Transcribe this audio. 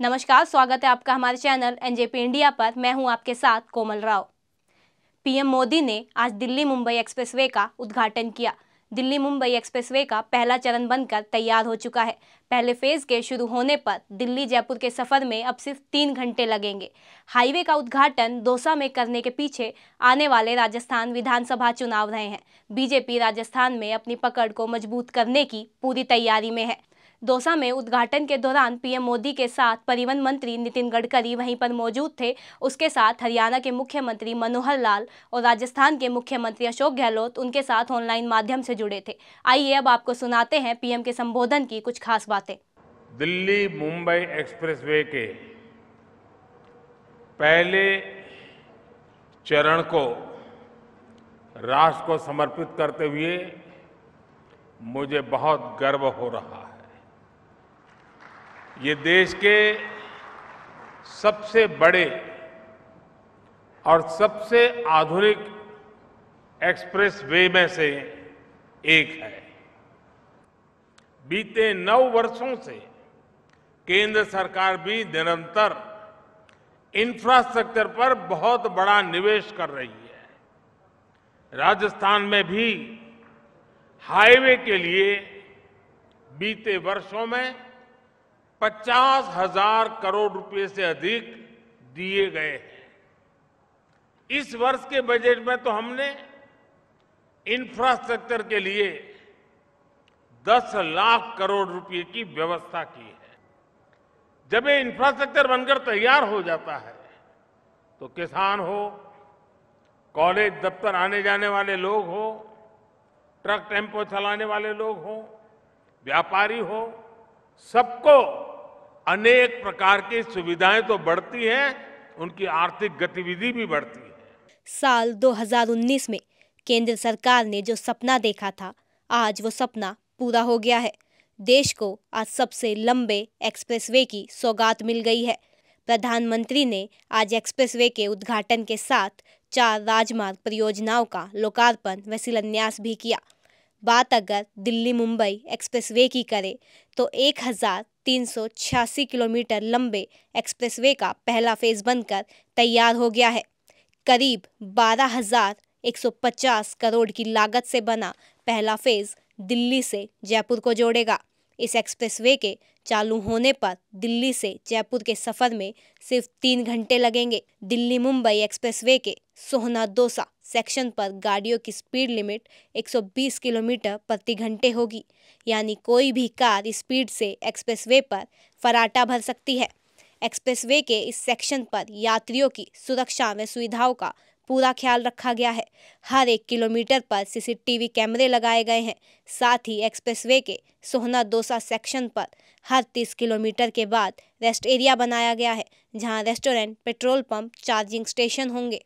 नमस्कार स्वागत है आपका हमारे चैनल एनजेपी इंडिया पर मैं हूं आपके साथ कोमल राव पीएम मोदी ने आज दिल्ली मुंबई एक्सप्रेसवे का उद्घाटन किया दिल्ली मुंबई एक्सप्रेसवे का पहला चरण बनकर तैयार हो चुका है पहले फेज के शुरू होने पर दिल्ली जयपुर के सफर में अब सिर्फ तीन घंटे लगेंगे हाईवे का उद्घाटन दोसा में करने के पीछे आने वाले राजस्थान विधानसभा चुनाव रहे हैं बीजेपी राजस्थान में अपनी पकड़ को मजबूत करने की पूरी तैयारी में है दौसा में उद्घाटन के दौरान पीएम मोदी के साथ परिवहन मंत्री नितिन गडकरी वहीं पर मौजूद थे उसके साथ हरियाणा के मुख्यमंत्री मनोहर लाल और राजस्थान के मुख्यमंत्री अशोक गहलोत उनके साथ ऑनलाइन माध्यम से जुड़े थे आइए अब आपको सुनाते हैं पीएम के संबोधन की कुछ खास बातें दिल्ली मुंबई एक्सप्रेस के पहले चरण को राष्ट्र को समर्पित करते हुए मुझे बहुत गर्व हो रहा है ये देश के सबसे बड़े और सबसे आधुनिक एक्सप्रेस वे में से एक है बीते नौ वर्षों से केंद्र सरकार भी निरंतर इंफ्रास्ट्रक्चर पर बहुत बड़ा निवेश कर रही है राजस्थान में भी हाईवे के लिए बीते वर्षों में पचास हजार करोड़ रुपए से अधिक दिए गए हैं इस वर्ष के बजट में तो हमने इंफ्रास्ट्रक्चर के लिए 10 लाख करोड़ रुपए की व्यवस्था की है जब ये इंफ्रास्ट्रक्चर बनकर तैयार हो जाता है तो किसान हो कॉलेज दफ्तर आने जाने वाले लोग हो ट्रक टेम्पो चलाने वाले लोग हो व्यापारी हो सबको अनेक प्रकार की सुविधाएं तो बढ़ती हैं उनकी आर्थिक गतिविधि भी बढ़ती है साल 2019 में केंद्र सरकार ने जो सपना देखा था आज वो सपना पूरा हो गया है देश को आज सबसे लंबे एक्सप्रेसवे की सौगात मिल गई है प्रधानमंत्री ने आज एक्सप्रेसवे के उद्घाटन के साथ चार राजमार्ग परियोजनाओं का लोकार्पण व शिलान्यास भी किया बात अगर दिल्ली मुंबई एक्सप्रेसवे की करें तो एक हज़ार तीन सौ छियासी किलोमीटर लंबे एक्सप्रेसवे का पहला फेज़ बनकर तैयार हो गया है करीब बारह हज़ार एक सौ पचास करोड़ की लागत से बना पहला फेज़ दिल्ली से जयपुर को जोड़ेगा इस एक्सप्रेसवे के चालू होने पर दिल्ली से जयपुर के सफ़र में सिर्फ तीन घंटे लगेंगे दिल्ली मुंबई एक्सप्रेसवे के सोहना दोसा सेक्शन पर गाड़ियों की स्पीड लिमिट 120 किलोमीटर प्रति घंटे होगी यानी कोई भी कार स्पीड से एक्सप्रेसवे पर फराटा भर सकती है एक्सप्रेसवे के इस सेक्शन पर यात्रियों की सुरक्षा व सुविधाओं का पूरा ख्याल रखा गया है हर एक किलोमीटर पर सीसीटीवी कैमरे लगाए गए हैं साथ ही एक्सप्रेसवे के सोहना दोसा सेक्शन पर हर 30 किलोमीटर के बाद रेस्ट एरिया बनाया गया है जहां restaurant petrol pump charging station होंगे